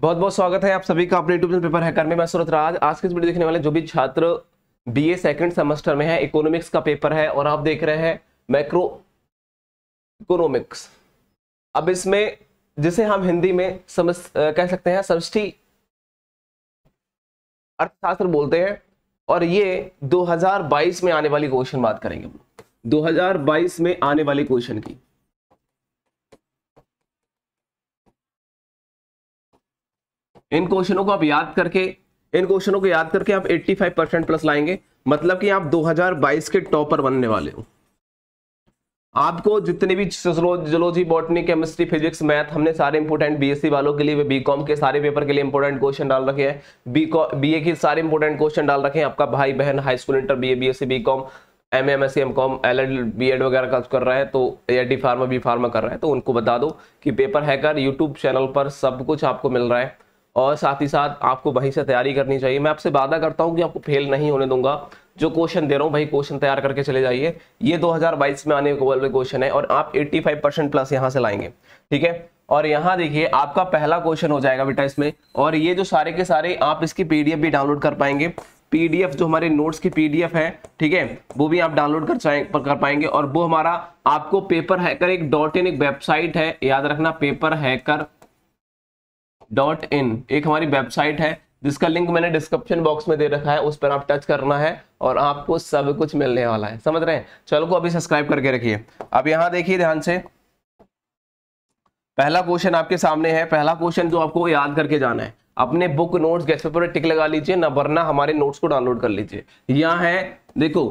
बहुत बहुत स्वागत है आप सभी का अपने यूट्यूब पेपर हैकर में मैं सूरत राज आज के इस वीडियो देखने वाले जो भी छात्र बीए सेकंड सेमेस्टर में है इकोनॉमिक्स का पेपर है और आप देख रहे हैं मैक्रो इकोनॉमिक्स अब इसमें जिसे हम हिंदी में समझ कह सकते हैं समष्टि अर्थशास्त्र बोलते हैं और ये दो में आने वाली क्वेश्चन बात करेंगे हम 2022 में आने वाली क्वेश्चन की इन क्वेश्चनों को आप याद करके इन क्वेश्चनों को याद करके आप 85 परसेंट प्लस लाएंगे मतलब कि आप 2022 के टॉपर बनने वाले हो आपको जितने भी zoology botany chemistry physics math हमने सारे इंपोर्टेंट बीएससी e वालों के लिए बी कॉम के सारे पेपर के लिए इंपोर्टेंट क्वेश्चन डाल रखे हैं ए के सारे इंपोर्टेंट क्वेश्चन डाल रखे हैं आपका भाई बहन high school inter B B A S C B com M M S C M com L L B ed वगैरह का कर रहा है तो A D pharma B pharma कर रहा है तो उनको बता दो कि पेपर हैकर यूट्यूब चैनल पर सब कुछ आपको मिल रहा है और साथ ही साथ आपको वहीं से तैयारी करनी चाहिए मैं आपसे वादा करता हूँ कि आपको फेल नहीं होने दूंगा जो क्वेश्चन दे रहा हूँ भाई क्वेश्चन तैयार करके चले जाइए ये 2022 में आने वाले क्वेश्चन है और आप 85 परसेंट प्लस यहाँ से लाएंगे ठीक है और यहाँ देखिए आपका पहला क्वेश्चन हो जाएगा बेटा इसमें और ये जो सारे के सारे आप इसकी पीडीएफ भी डाउनलोड कर पाएंगे पीडीएफ जो हमारे नोट्स की पीडीएफ है ठीक है वो भी आप डाउनलोड कर कर पाएंगे और वो हमारा आपको पेपर हैकर एक डॉट इन एक वेबसाइट है याद रखना पेपर हैकर डॉट इन एक हमारी वेबसाइट है जिसका लिंक मैंने डिस्क्रिप्शन बॉक्स में दे रखा है उस पर आप टच करना है और आपको सब कुछ मिलने वाला है समझ रहे हैं चलो को अभी सब्सक्राइब करके रखिए अब यहां देखिए ध्यान से पहला क्वेश्चन आपके सामने है पहला क्वेश्चन जो आपको याद करके जाना है अपने बुक नोट्स गैस पेपर पर टिक लगा लीजिए न वरना हमारे नोट्स को डाउनलोड कर लीजिए यहाँ है देखो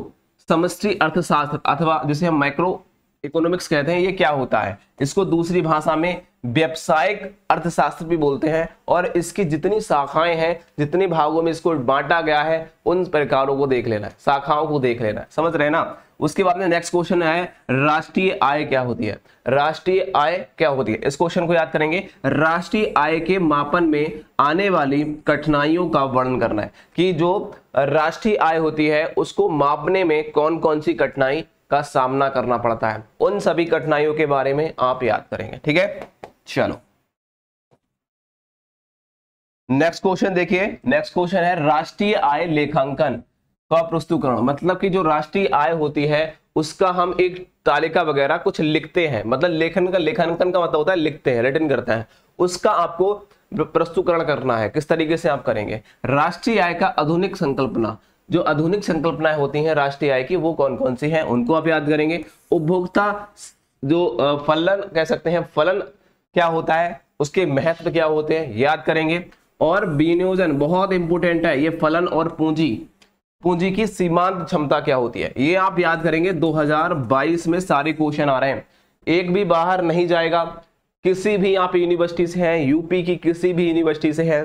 समस्ट्री अर्थशास्त्र अथवा जिसे हम माइक्रो इकोनॉमिक्स कहते हैं ये क्या होता है इसको दूसरी भाषा में व्यावसायिक अर्थशास्त्र भी बोलते हैं और इसकी जितनी शाखाएं हैं जितने भागों में इसको बांटा गया है उन प्रकारों को देख लेना है शाखाओं को देख लेना है समझ रहे ना उसके बाद में नेक्स्ट क्वेश्चन है राष्ट्रीय आय क्या होती है राष्ट्रीय आय क्या होती है इस क्वेश्चन को याद करेंगे राष्ट्रीय आय के मापन में आने वाली कठिनाइयों का वर्णन करना है कि जो राष्ट्रीय आय होती है उसको मापने में कौन कौन सी कठिनाई का सामना करना पड़ता है उन सभी कठिनाइयों के बारे में आप याद करेंगे ठीक है चलो नेक्स्ट क्वेश्चन देखिए नेक्स्ट क्वेश्चन है राष्ट्रीय आय लेखांकन का प्रस्तुकरण मतलब कि जो राष्ट्रीय आय होती है उसका हम एक तालिका वगैरह कुछ लिखते हैं मतलब लेखन का लेखांकन का मतलब होता है लिखते हैं रिटर्न करते हैं उसका आपको प्रस्तुकरण करना है किस तरीके से आप करेंगे राष्ट्रीय आय का आधुनिक संकल्पना जो आधुनिक संकल्पनाएं होती हैं राष्ट्रीय आय की वो कौन कौन सी हैं उनको आप याद करेंगे उपभोक्ता जो फलन कह सकते हैं फलन क्या होता है उसके महत्व क्या होते हैं याद करेंगे और विनियोजन बहुत इंपॉर्टेंट है ये फलन और पूंजी पूंजी की सीमांत क्षमता क्या होती है ये आप याद करेंगे 2022 में सारे क्वेश्चन आ रहे हैं एक भी बाहर नहीं जाएगा किसी भी आप यूनिवर्सिटी से हैं यूपी की किसी भी यूनिवर्सिटी से हैं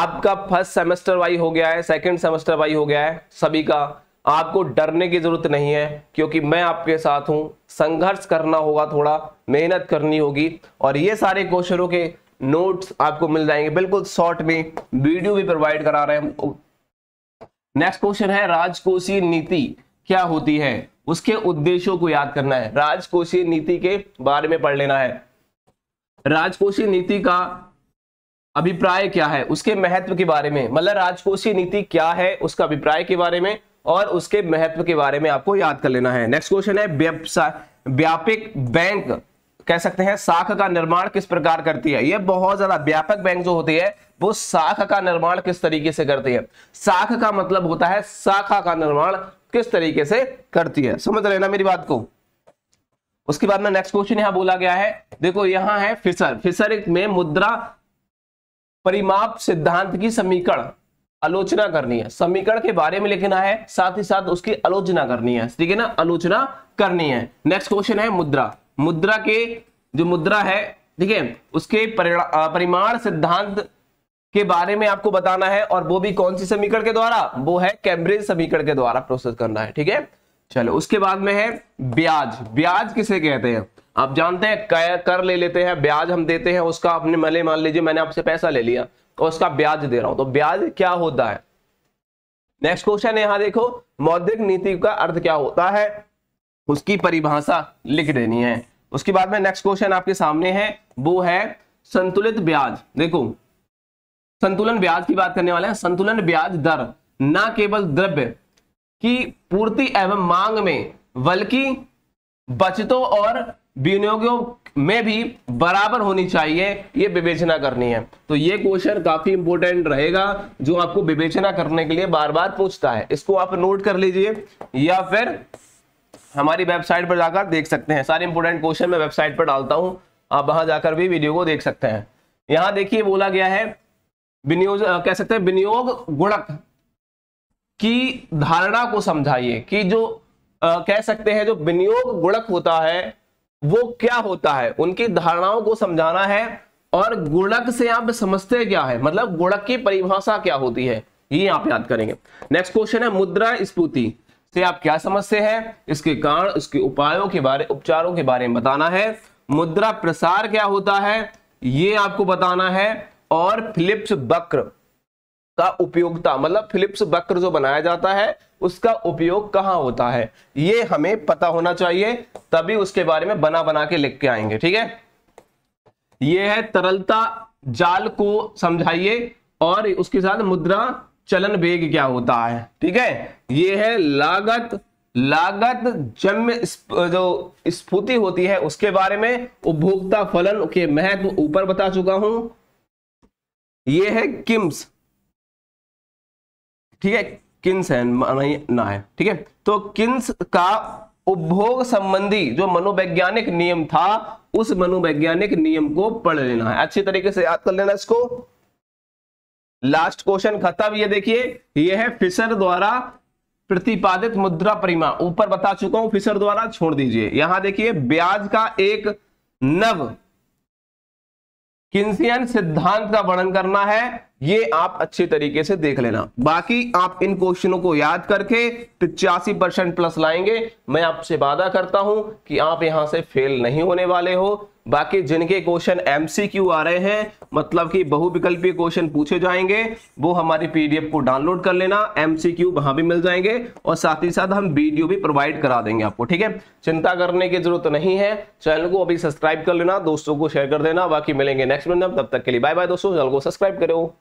आपका फर्स्ट सेमेस्टर वाई हो गया है सेकंड सेमेस्टर वाई हो गया है सभी का आपको डरने की जरूरत नहीं है क्योंकि मैं आपके साथ हूं संघर्ष करना होगा थोड़ा मेहनत करनी होगी और ये सारे क्वेश्चनों के नोट्स आपको मिल जाएंगे बिल्कुल शॉर्ट में वीडियो भी प्रोवाइड करा रहे हैं नेक्स्ट क्वेश्चन है राजकोषीय नीति क्या होती है उसके उद्देश्यों को याद करना है राजकोषीय नीति के बारे में पढ़ लेना है राजकोषीय नीति का अभिप्राय क्या है उसके महत्व के बारे में मतलब राजकोषीय नीति क्या है उसका अभिप्राय के बारे में और उसके महत्व के बारे में आपको याद कर लेना है नेक्स्ट क्वेश्चन है व्यापक बैंक कह सकते हैं साख का निर्माण किस प्रकार करती है यह बहुत ज्यादा व्यापक बैंक जो होती है वो शाख का निर्माण किस तरीके से करती है साख का मतलब होता है शाखा का निर्माण किस तरीके से करती है समझ रहे ना मेरी बात को उसके बाद में नेक्स्ट क्वेश्चन यहां बोला गया है देखो यहां है फिसर फिसर में मुद्रा परिमाप सिद्धांत की समीकरण आलोचना करनी है समीकरण के बारे में लिखना है साथ ही साथ उसकी आलोचना करनी है ठीक है ना आलोचना करनी है नेक्स्ट क्वेश्चन है मुद्रा मुद्रा के जो मुद्रा है ठीक है उसके परिमाण सिद्धांत के बारे में आपको बताना है और वो भी कौन सी समीकरण के द्वारा वो है कैम्ब्रिज समीकरण के द्वारा प्रोसेस करना है ठीक है चलो उसके बाद में है ब्याज ब्याज किसे कहते हैं आप जानते हैं कर ले लेते हैं ब्याज हम देते हैं उसका आपने मले मान लीजिए मैंने आपसे पैसा ले लिया और उसका ब्याज दे रहा हूं तो ब्याज क्या होता है नेक्स्ट क्वेश्चन यहां देखो मौद्रिक नीति का अर्थ क्या होता है उसकी परिभाषा लिख देनी है उसके बाद में नेक्स्ट क्वेश्चन आपके सामने है वो है संतुलित ब्याज देखो संतुलन ब्याज की बात करने वाले हैं संतुलन ब्याज दर न केवल द्रव्य की पूर्ति एवं मांग में बल्कि बचतों और विनियोगों में भी बराबर होनी चाहिए ये विवेचना करनी है तो ये क्वेश्चन काफी इंपोर्टेंट रहेगा जो आपको विवेचना करने के लिए बार बार पूछता है इसको आप नोट कर लीजिए या फिर हमारी वेबसाइट पर जाकर देख सकते हैं सारे इंपोर्टेंट क्वेश्चन मैं वेबसाइट पर डालता हूं आप वहां जाकर भी वीडियो को देख सकते हैं यहां देखिए बोला गया है विनियोग कह सकते हैं विनियोग गुणक की धारणा को समझाइए कि जो आ, कह सकते हैं जो विनियोग गुणक होता है वो क्या होता है उनकी धारणाओं को समझाना है और गुणक से आप समझते क्या है मतलब गुणक की परिभाषा क्या होती है ये आप याद करेंगे नेक्स्ट क्वेश्चन है मुद्रा स्पूति से आप क्या समझते हैं इसके कारण उसके उपायों के बारे उपचारों के बारे में बताना है मुद्रा प्रसार क्या होता है ये आपको बताना है और फिलिप्स वक्र का उपयोगता मतलब फिलिप्स वक्र जो बनाया जाता है उसका उपयोग कहाँ होता है ये हमें पता होना चाहिए तभी उसके बारे में बना बना के लिख के आएंगे ठीक है ये है तरलता जाल को समझाइए और उसके साथ मुद्रा चलन वेग क्या होता है ठीक है ये है लागत लागत जन्म जो स्फूर्ति होती है उसके बारे में उपभोक्ता फलन के महत्व ऊपर बता चुका हूं यह है किम्स ठीक है किन्स है ना है ठीक है तो किन्स का उपभोग संबंधी जो मनोवैज्ञानिक नियम था उस मनोवैज्ञानिक नियम को पढ़ लेना है अच्छी तरीके से याद कर लेना इसको लास्ट क्वेश्चन खत्म ये देखिए ये है फिशर द्वारा प्रतिपादित मुद्रा परिमा ऊपर बता चुका हूं फिशर द्वारा छोड़ दीजिए यहां देखिए ब्याज का एक नव किंसियन सिद्धांत का वर्णन करना है ये आप अच्छे तरीके से देख लेना बाकी आप इन क्वेश्चनों को याद करके पिचासी परसेंट प्लस लाएंगे मैं आपसे वादा करता हूं कि आप यहां से फेल नहीं होने वाले हो बाकी जिनके क्वेश्चन एमसीक्यू आ रहे हैं मतलब कि बहुविकल्पीय क्वेश्चन पूछे जाएंगे वो हमारी पीडीएफ को डाउनलोड कर लेना एमसीक्यू वहां भी मिल जाएंगे और साथ ही साथ हम वीडियो भी प्रोवाइड करा देंगे आपको ठीक है चिंता करने की जरूरत नहीं है चैनल को अभी सब्सक्राइब कर लेना दोस्तों को शेयर कर देना बाकी मिलेंगे नेक्स्ट मिनट तब तक के लिए बाय बाय दोस्तों चैनल को सब्सक्राइब करो